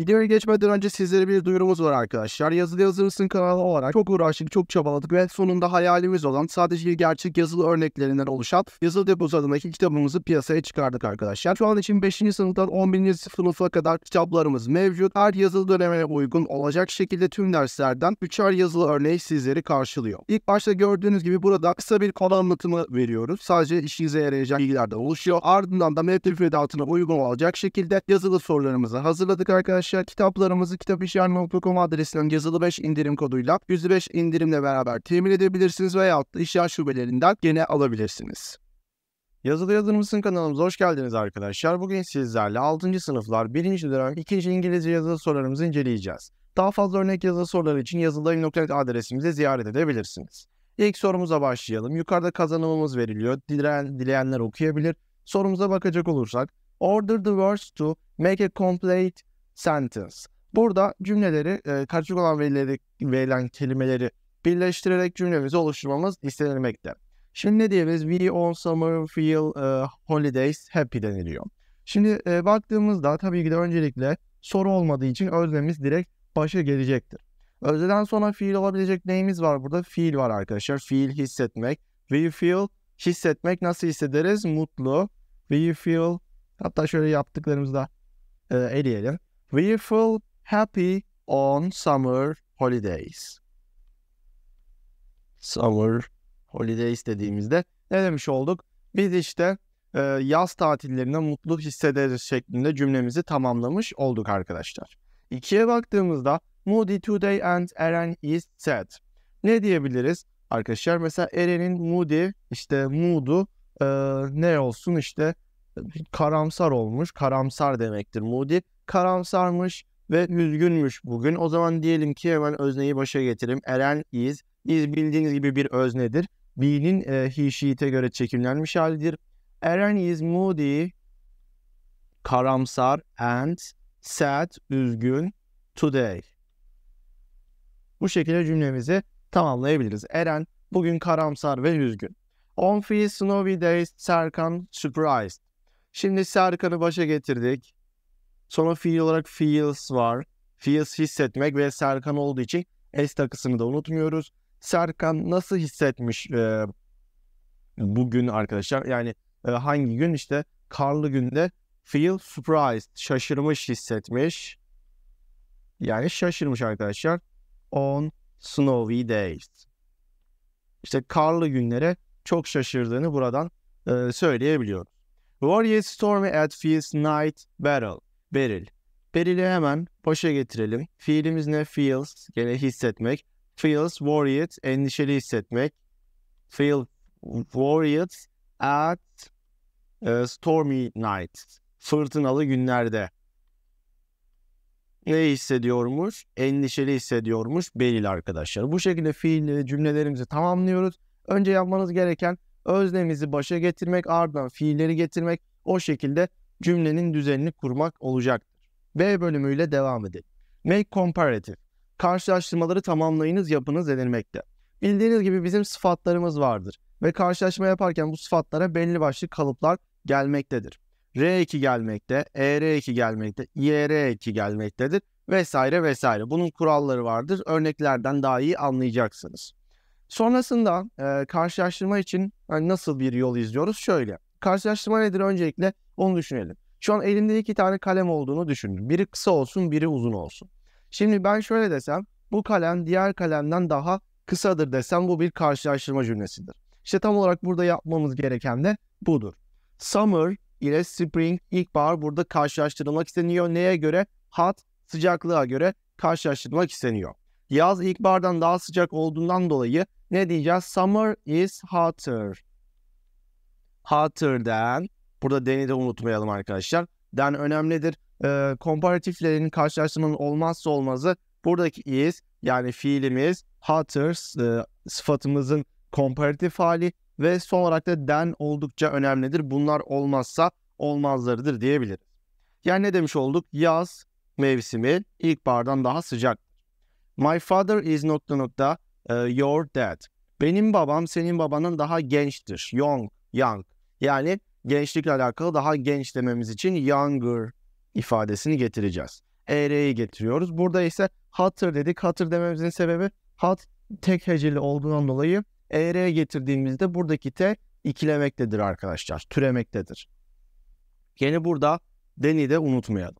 Videoya geçmeden önce sizlere bir duyurumuz var arkadaşlar. Yazılı Yazılırsın kanalı olarak çok uğraştık, çok çabaladık ve sonunda hayalimiz olan sadece gerçek yazılı örneklerinden oluşan Yazılı Depoz adındaki kitabımızı piyasaya çıkardık arkadaşlar. Şu an için 5. sınıftan 11. sınıfa kadar kitaplarımız mevcut. Her yazılı döneme uygun olacak şekilde tüm derslerden 3'er yazılı örneği sizleri karşılıyor. İlk başta gördüğünüz gibi burada kısa bir konu anlatımı veriyoruz. Sadece işinize yarayacak bilgilerden oluşuyor. Ardından da mevcut müfredatına uygun olacak şekilde yazılı sorularımızı hazırladık arkadaşlar aşağı kitaplarımızı kitapişyer.com adresinden yazılı 5 indirim koduyla %5 indirimle beraber temin edebilirsiniz veya da işyer şubelerinden gene alabilirsiniz. Yazılı yazılımsın kanalımıza hoş geldiniz arkadaşlar. Bugün sizlerle 6. sınıflar 1. dönem 2. İngilizce yazılı sorularımızı inceleyeceğiz. Daha fazla örnek yazılı soruları için yazılayım.net adresimize ziyaret edebilirsiniz. İlk sorumuza başlayalım. Yukarıda kazanımımız veriliyor. Dileyen, dileyenler okuyabilir. Sorumuza bakacak olursak Order the words to make a complete sentence. Burada cümleleri e, karşılık olan verileri, verilen kelimeleri birleştirerek cümlemizi oluşturmamız istenilmekte. Şimdi ne diyebiliriz? We on summer feel uh, holidays happy deniliyor. Şimdi e, baktığımızda tabii ki de öncelikle soru olmadığı için öznemiz direkt başa gelecektir. Özleden sonra fiil olabilecek neyimiz var burada? Fiil var arkadaşlar. Fiil hissetmek. We feel hissetmek nasıl hissederiz? Mutlu. We feel hatta şöyle yaptıklarımızda e, eleyelim. We feel happy on summer holidays. Summer holidays dediğimizde ne demiş olduk? Biz işte e, yaz tatillerinde mutlu hissederiz şeklinde cümlemizi tamamlamış olduk arkadaşlar. İkiye baktığımızda Moody today and Eren is sad. Ne diyebiliriz? Arkadaşlar mesela Eren'in moody işte mood'u e, ne olsun işte karamsar olmuş. Karamsar demektir. Moody karamsarmış ve üzgünmüş bugün. O zaman diyelim ki hemen özneyi başa getirelim. Eren is. Is bildiğiniz gibi bir öznedir. Be'nin e, he she'te göre çekimlenmiş halidir. Eren is moody, karamsar and sad, üzgün today. Bu şekilde cümlemizi tamamlayabiliriz. Eren bugün karamsar ve üzgün. On three snowy days Serkan surprised. Şimdi Serkan'ı başa getirdik. Sonra fiil olarak feels var. Feels hissetmek ve Serkan olduğu için S takısını da unutmuyoruz. Serkan nasıl hissetmiş e, bugün arkadaşlar? Yani e, hangi gün işte karlı günde feel surprised, şaşırmış hissetmiş. Yani şaşırmış arkadaşlar. On snowy days. İşte karlı günlere çok şaşırdığını buradan e, söyleyebiliyoruz. Warrior Stormy at Feels Night battle Beril. Beril'i hemen başa getirelim. Fiilimiz ne? Feels. Gene hissetmek. Feels worried. Endişeli hissetmek. Feel worried at e, stormy night. Fırtınalı günlerde. Ne hissediyormuş? Endişeli hissediyormuş Beril arkadaşlar. Bu şekilde fiil cümlelerimizi tamamlıyoruz. Önce yapmanız gereken öznemizi başa getirmek, ardından fiilleri getirmek, o şekilde cümlenin düzenini kurmak olacaktır. B bölümüyle devam edelim. Make comparative. Karşılaştırmaları tamamlayınız, yapınız denilmekte. Bildiğiniz gibi bizim sıfatlarımız vardır ve karşılaştırma yaparken bu sıfatlara belli başlı kalıplar gelmektedir. R2 gelmekte, ER2 gelmekte, IR2 gelmektedir vesaire vesaire. Bunun kuralları vardır. Örneklerden daha iyi anlayacaksınız. Sonrasında e, karşılaştırma için hani nasıl bir yol izliyoruz? Şöyle. Karşılaştırma nedir? Öncelikle onu düşünelim. Şu an elimde iki tane kalem olduğunu düşündüm. Biri kısa olsun, biri uzun olsun. Şimdi ben şöyle desem, bu kalem diğer kalemden daha kısadır desem bu bir karşılaştırma cümlesidir. İşte tam olarak burada yapmamız gereken de budur. Summer ile spring, ilkbahar burada karşılaştırılmak isteniyor. Neye göre? Hat sıcaklığa göre karşılaştırılmak isteniyor. Yaz ilkbahardan daha sıcak olduğundan dolayı ne diyeceğiz? Summer is hotter. Hotter than. Burada deni de unutmayalım arkadaşlar. Den önemlidir. E, ee, komparatiflerin karşılaştırmanın olmazsa olmazı buradaki is yani fiilimiz hotter e, sıfatımızın komparatif hali ve son olarak da den oldukça önemlidir. Bunlar olmazsa olmazlarıdır diyebiliriz. Yani ne demiş olduk? Yaz mevsimi ilkbahardan daha sıcak. My father is nokta nokta ee, your dad. Benim babam senin babanın daha gençtir. Young, young. Yani gençlikle alakalı daha genç dememiz için younger ifadesini getireceğiz. ER'yi getiriyoruz. Burada ise hatır dedik. Hatır dememizin sebebi hat tek heceli olduğundan dolayı ER'ye getirdiğimizde buradaki T ikilemektedir arkadaşlar. Türemektedir. Yani burada deni de unutmayalım.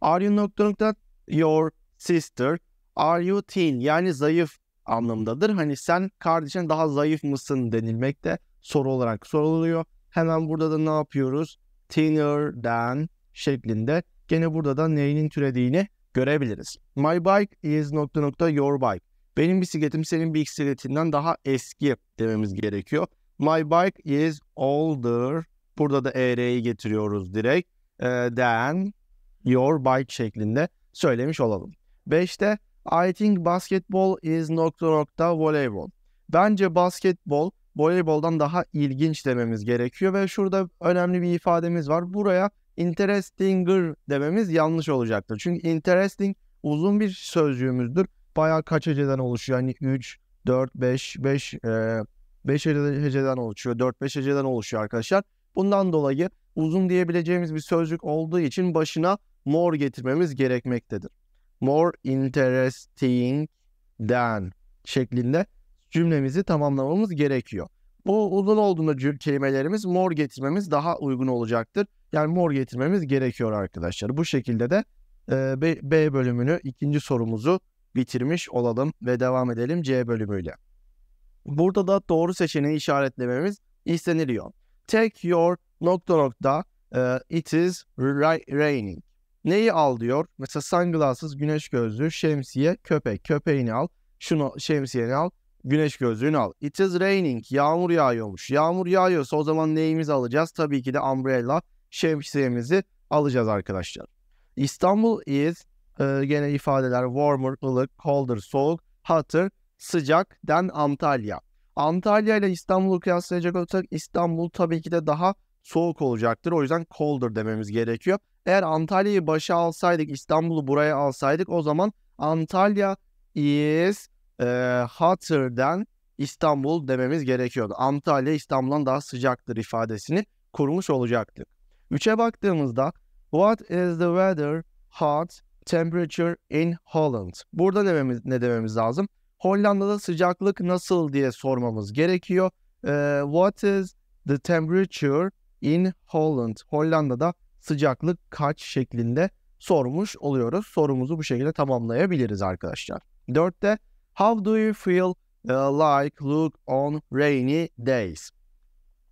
Are you nokta nokta your sister? Are you thin? Yani zayıf anlamındadır. Hani sen kardeşin daha zayıf mısın denilmek de soru olarak soruluyor. Hemen burada da ne yapıyoruz? Thinner than şeklinde. Gene burada da neyinin türediğini görebiliriz. My bike is nokta nokta your bike. Benim bisikletim senin bisikletinden daha eski dememiz gerekiyor. My bike is older. Burada da ER'yi getiriyoruz direkt. Ee, than your bike şeklinde söylemiş olalım. 5'te I think basketball is nokta nokta voleybol. Bence basketbol voleyboldan daha ilginç dememiz gerekiyor ve şurada önemli bir ifademiz var. Buraya interestinger dememiz yanlış olacaktır. Çünkü interesting uzun bir sözcüğümüzdür. Bayağı kaç heceden oluşuyor? Hani 3, 4, 5, 5, 5 heceden oluşuyor. 4-5 heceden oluşuyor arkadaşlar. Bundan dolayı uzun diyebileceğimiz bir sözcük olduğu için başına more getirmemiz gerekmektedir more interesting than şeklinde cümlemizi tamamlamamız gerekiyor. Bu uzun olduğunda kelimelerimiz more getirmemiz daha uygun olacaktır. Yani more getirmemiz gerekiyor arkadaşlar. Bu şekilde de e, B bölümünü ikinci sorumuzu bitirmiş olalım ve devam edelim C bölümüyle. Burada da doğru seçeneği işaretlememiz isteniliyor. Take your nokta nokta e, it is raining. Neyi al diyor? Mesela sunglasses, güneş gözlüğü, şemsiye, köpek. Köpeğini al. Şunu şemsiyeni al. Güneş gözlüğünü al. It is raining. Yağmur yağıyormuş. Yağmur yağıyorsa o zaman neyimizi alacağız? Tabii ki de umbrella şemsiyemizi alacağız arkadaşlar. İstanbul is e, gene ifadeler warmer, ılık, colder, soğuk, hotter, sıcak, den Antalya. Antalya ile İstanbul'u kıyaslayacak olursak İstanbul tabii ki de daha soğuk olacaktır. O yüzden colder dememiz gerekiyor. Eğer Antalya'yı başa alsaydık, İstanbul'u buraya alsaydık o zaman Antalya is e, hotter than İstanbul dememiz gerekiyordu. Antalya İstanbul'dan daha sıcaktır ifadesini kurmuş olacaktık. üçe baktığımızda what is the weather hot temperature in Holland? Burada dememiz, ne dememiz lazım? Hollanda'da sıcaklık nasıl diye sormamız gerekiyor. E, what is the temperature in Holland? Hollanda'da sıcaklık kaç şeklinde sormuş oluyoruz. Sorumuzu bu şekilde tamamlayabiliriz arkadaşlar. Dörtte How do you feel uh, like look on rainy days?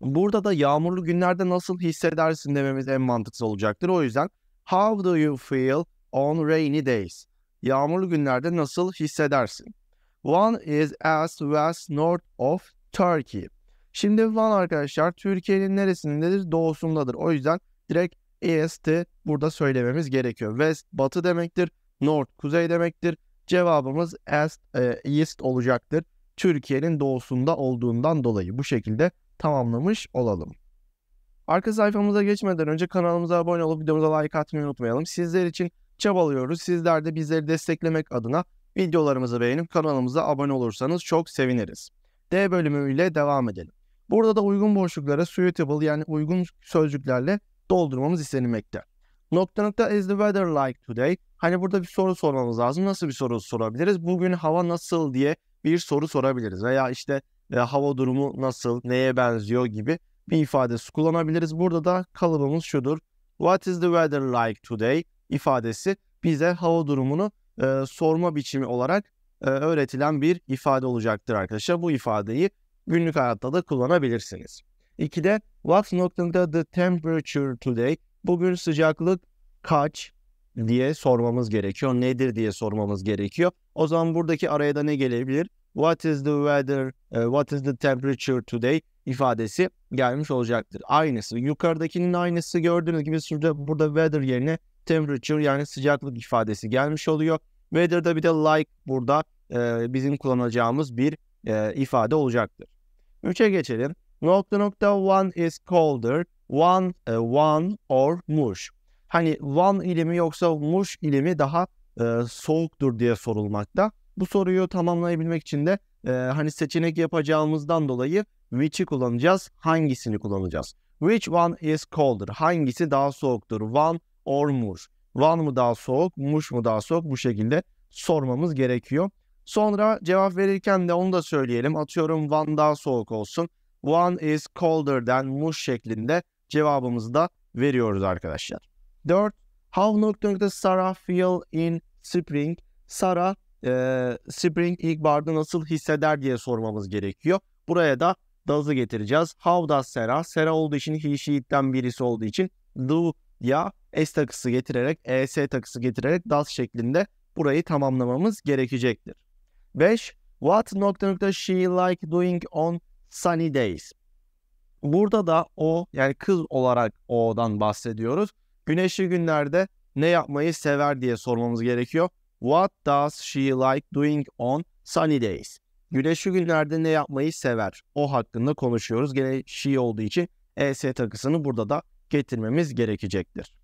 Burada da yağmurlu günlerde nasıl hissedersin dememiz en mantıksız olacaktır. O yüzden How do you feel on rainy days? Yağmurlu günlerde nasıl hissedersin? One is as west north of Turkey. Şimdi Van arkadaşlar Türkiye'nin neresindedir? Doğusundadır. O yüzden direkt EST burada söylememiz gerekiyor. West batı demektir. North kuzey demektir. Cevabımız East, e, East olacaktır. Türkiye'nin doğusunda olduğundan dolayı bu şekilde tamamlamış olalım. Arka sayfamıza geçmeden önce kanalımıza abone olup videomuza like atmayı unutmayalım. Sizler için çabalıyoruz. Sizler de bizleri desteklemek adına videolarımızı beğenip kanalımıza abone olursanız çok seviniriz. D bölümüyle devam edelim. Burada da uygun boşluklara suitable yani uygun sözcüklerle doldurmamız istenilmekte. Nokta nokta is the weather like today? Hani burada bir soru sormamız lazım. Nasıl bir soru sorabiliriz? Bugün hava nasıl diye bir soru sorabiliriz. Veya işte e, hava durumu nasıl, neye benziyor gibi bir ifadesi kullanabiliriz. Burada da kalıbımız şudur. What is the weather like today ifadesi bize hava durumunu e, sorma biçimi olarak e, öğretilen bir ifade olacaktır arkadaşlar. Bu ifadeyi günlük hayatta da kullanabilirsiniz. 2'de What noktasında the temperature today? Bugün sıcaklık kaç diye sormamız gerekiyor. Nedir diye sormamız gerekiyor. O zaman buradaki araya da ne gelebilir? What is the weather? E, what is the temperature today? ifadesi gelmiş olacaktır. Aynısı. Yukarıdakinin aynısı gördüğünüz gibi şurada burada weather yerine temperature yani sıcaklık ifadesi gelmiş oluyor. Weather'da bir de like burada e, bizim kullanacağımız bir e, ifade olacaktır. 3'e geçelim. Nokta nokta one is colder, one, e, one or muş. Hani one ilimi yoksa muş ilimi daha e, soğuktur diye sorulmakta. Bu soruyu tamamlayabilmek için de e, hani seçenek yapacağımızdan dolayı which'i kullanacağız, hangisini kullanacağız. Which one is colder? Hangisi daha soğuktur? One or muş? One mu daha soğuk, muş mu daha soğuk? Bu şekilde sormamız gerekiyor. Sonra cevap verirken de onu da söyleyelim. Atıyorum Van daha soğuk olsun. One is colder than Muş şeklinde cevabımızı da veriyoruz arkadaşlar. 4. How nokta nokta Sarah feel in spring? Sarah e, spring ilkbaharda nasıl hisseder diye sormamız gerekiyor. Buraya da does'ı getireceğiz. How does Sarah? Sarah olduğu için he she it'ten birisi olduğu için do ya s takısı getirerek es takısı getirerek does şeklinde burayı tamamlamamız gerekecektir. 5. What nokta nokta she like doing on sunny days. Burada da o yani kız olarak o'dan bahsediyoruz. Güneşli günlerde ne yapmayı sever diye sormamız gerekiyor. What does she like doing on sunny days? Güneşli günlerde ne yapmayı sever? O hakkında konuşuyoruz. Gene she olduğu için ES takısını burada da getirmemiz gerekecektir.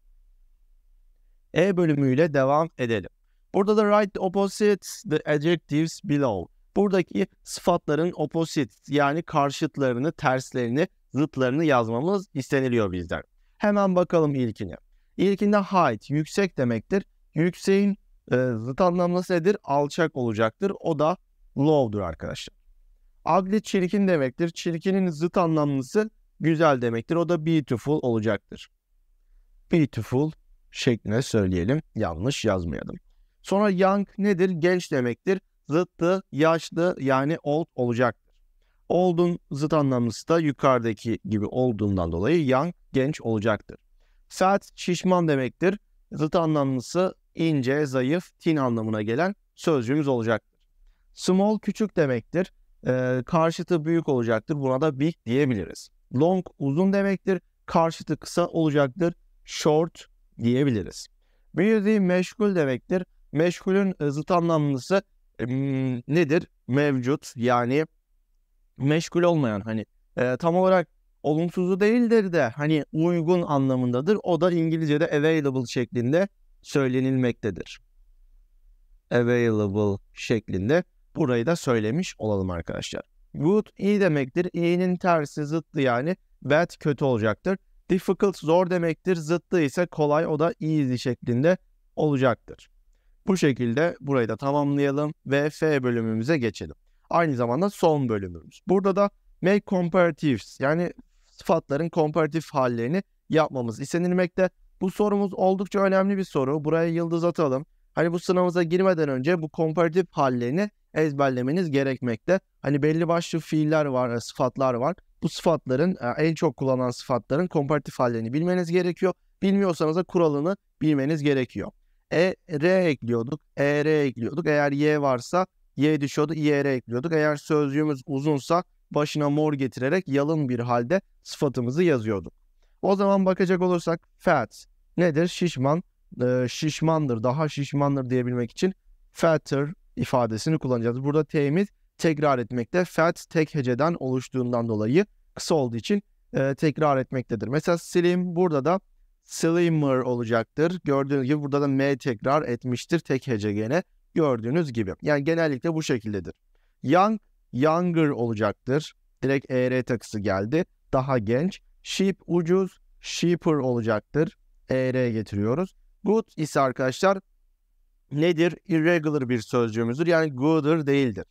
E bölümüyle devam edelim. Burada da right opposite the adjectives below. Buradaki sıfatların opposite yani karşıtlarını, terslerini, zıtlarını yazmamız isteniliyor bizden. Hemen bakalım ilkini. İlkinde height yüksek demektir. Yükseğin e, zıt anlamlısı nedir? Alçak olacaktır. O da low'dur arkadaşlar. Ugly çirkin demektir. Çirkinin zıt anlamlısı güzel demektir. O da beautiful olacaktır. Beautiful şeklinde söyleyelim. Yanlış yazmayalım. Sonra young nedir? Genç demektir. Zıttı, yaşlı yani old olacaktır. Old'un zıt anlamlısı da yukarıdaki gibi olduğundan dolayı young genç olacaktır. Saat şişman demektir. Zıt anlamlısı ince, zayıf, tin anlamına gelen sözcüğümüz olacaktır. Small küçük demektir. Ee, karşıtı büyük olacaktır. Buna da big diyebiliriz. Long uzun demektir. Karşıtı kısa olacaktır. Short diyebiliriz. Busy meşgul demektir. Meşgulün e, zıt anlamlısı e, nedir? Mevcut yani meşgul olmayan hani e, tam olarak olumsuzu değildir de hani uygun anlamındadır. O da İngilizce'de available şeklinde söylenilmektedir. Available şeklinde burayı da söylemiş olalım arkadaşlar. Good iyi demektir. İyinin tersi zıttı yani bad kötü olacaktır. Difficult zor demektir. Zıttı ise kolay o da easy şeklinde olacaktır. Bu şekilde burayı da tamamlayalım ve F bölümümüze geçelim. Aynı zamanda son bölümümüz. Burada da make comparatives yani sıfatların komparatif hallerini yapmamız istenilmekte. Bu sorumuz oldukça önemli bir soru. Buraya yıldız atalım. Hani bu sınavımıza girmeden önce bu komparatif hallerini ezberlemeniz gerekmekte. Hani belli başlı fiiller var, e, sıfatlar var. Bu sıfatların e, en çok kullanılan sıfatların komparatif hallerini bilmeniz gerekiyor. Bilmiyorsanız da kuralını bilmeniz gerekiyor. E, R ekliyorduk. E, R ekliyorduk. Eğer Y varsa Y düşüyordu. Y, R ekliyorduk. Eğer sözcüğümüz uzunsa başına mor getirerek yalın bir halde sıfatımızı yazıyorduk. O zaman bakacak olursak fat nedir? Şişman, e, şişmandır, daha şişmandır diyebilmek için fatter ifadesini kullanacağız. Burada T'miz tekrar etmekte. Fat tek heceden oluştuğundan dolayı kısa olduğu için e, tekrar etmektedir. Mesela slim burada da slimmer olacaktır. Gördüğünüz gibi burada da M tekrar etmiştir tek hece Gördüğünüz gibi. Yani genellikle bu şekildedir. Young, younger olacaktır. Direkt ER takısı geldi. Daha genç. Sheep ucuz, cheaper olacaktır. ER getiriyoruz. Good ise arkadaşlar nedir? Irregular bir sözcüğümüzdür. Yani gooder değildir.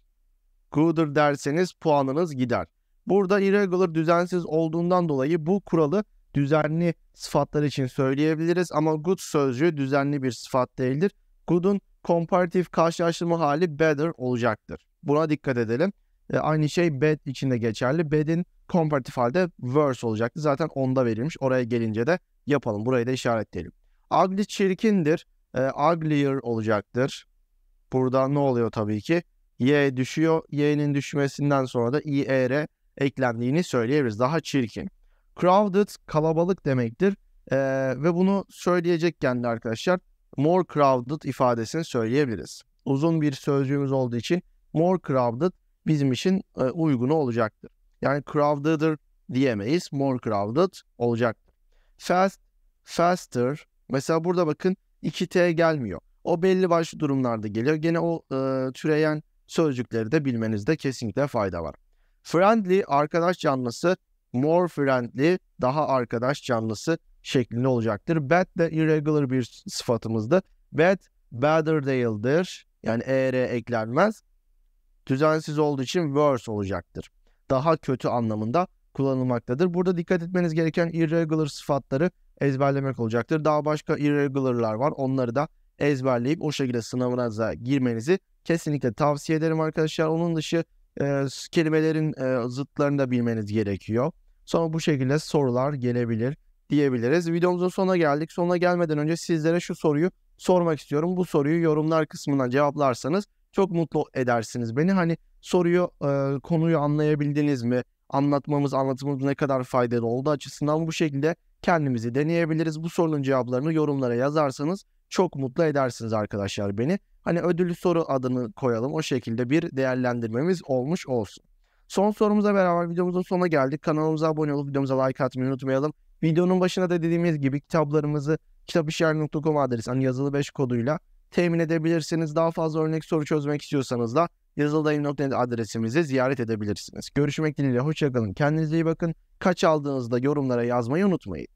Gooder derseniz puanınız gider. Burada irregular düzensiz olduğundan dolayı bu kuralı düzenli sıfatlar için söyleyebiliriz ama good sözcüğü düzenli bir sıfat değildir. Good'un comparative karşılaştırma hali better olacaktır. Buna dikkat edelim. E, aynı şey bad için de geçerli. Bad'in comparative halde worse olacaktı. Zaten onda verilmiş. Oraya gelince de yapalım. Burayı da işaretleyelim. Ugly çirkindir. E, uglier olacaktır. Burada ne oluyor tabii ki? Y düşüyor. Y'nin düşmesinden sonra da IR e, eklendiğini söyleyebiliriz. Daha çirkin. Crowded kalabalık demektir. E, ve bunu söyleyecekken de arkadaşlar more crowded ifadesini söyleyebiliriz. Uzun bir sözcüğümüz olduğu için more crowded bizim için e, uygun olacaktır. Yani crowded'dır diyemeyiz. More crowded olacak. Fast, faster. Mesela burada bakın 2T gelmiyor. O belli başlı durumlarda geliyor. Gene o e, türeyen sözcükleri de bilmenizde kesinlikle fayda var. Friendly arkadaş canlısı more friendly, daha arkadaş canlısı şeklinde olacaktır. Bad de irregular bir sıfatımızdı. Bad, better değildir. Yani er eklenmez. Düzensiz olduğu için worse olacaktır. Daha kötü anlamında kullanılmaktadır. Burada dikkat etmeniz gereken irregular sıfatları ezberlemek olacaktır. Daha başka irregular'lar var. Onları da ezberleyip o şekilde sınavınıza girmenizi kesinlikle tavsiye ederim arkadaşlar. Onun dışı e, kelimelerin e, zıtlarını da bilmeniz gerekiyor. Sonra bu şekilde sorular gelebilir diyebiliriz. Videomuzun sonuna geldik. Sonuna gelmeden önce sizlere şu soruyu sormak istiyorum. Bu soruyu yorumlar kısmına cevaplarsanız çok mutlu edersiniz beni. Hani soruyu, e, konuyu anlayabildiniz mi? Anlatmamız, anlatımımız ne kadar faydalı oldu açısından bu şekilde kendimizi deneyebiliriz. Bu sorunun cevaplarını yorumlara yazarsanız çok mutlu edersiniz arkadaşlar beni. Hani ödüllü soru adını koyalım. O şekilde bir değerlendirmemiz olmuş olsun. Son sorumuza beraber videomuzun sonuna geldik. Kanalımıza abone olup videomuza like atmayı unutmayalım. Videonun başına da dediğimiz gibi kitaplarımızı kitapişyer.com adresi hani yazılı 5 koduyla temin edebilirsiniz. Daha fazla örnek soru çözmek istiyorsanız da yazıldayım.net adresimizi ziyaret edebilirsiniz. Görüşmek dileğiyle hoşçakalın. Kendinize iyi bakın. Kaç aldığınızda yorumlara yazmayı unutmayın.